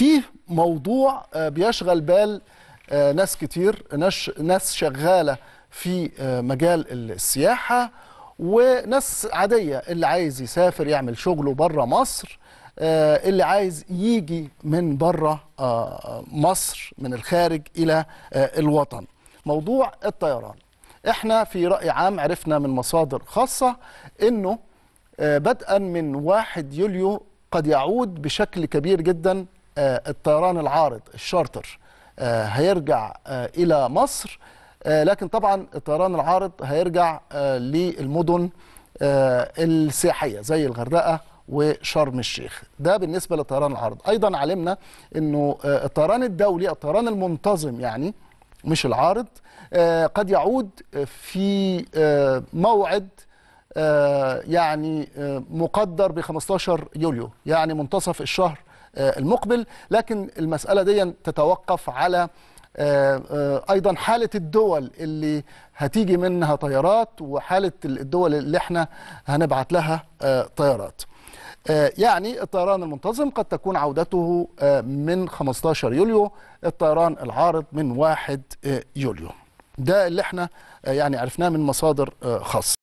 فيه موضوع آه، بيشغل بال آه، ناس كتير ناس شغالة في آه، مجال السياحة وناس عادية اللي عايز يسافر يعمل شغله بره مصر اللي عايز يجي من بره مصر من الخارج إلى الوطن موضوع الطيران احنا في رأي عام عرفنا من مصادر خاصة انه بدءا من 1 يوليو قد يعود بشكل كبير جدا آه، الطيران العارض الشارتر آه، هيرجع آه، الى مصر لكن طبعا الطيران العارض هيرجع للمدن السياحيه زي الغردقه وشرم الشيخ ده بالنسبه للطيران العارض ايضا علمنا انه الطيران الدولي الطيران المنتظم يعني مش العارض قد يعود في موعد يعني مقدر ب 15 يوليو يعني منتصف الشهر آه، المقبل لكن المسألة دي تتوقف على آه، آه، ايضا حاله الدول اللي هتيجي منها طيارات وحاله الدول اللي احنا هنبعت لها طيارات يعني الطيران المنتظم قد تكون عودته من 15 يوليو الطيران العارض من 1 يوليو ده اللي احنا يعني عرفناه من مصادر خاصه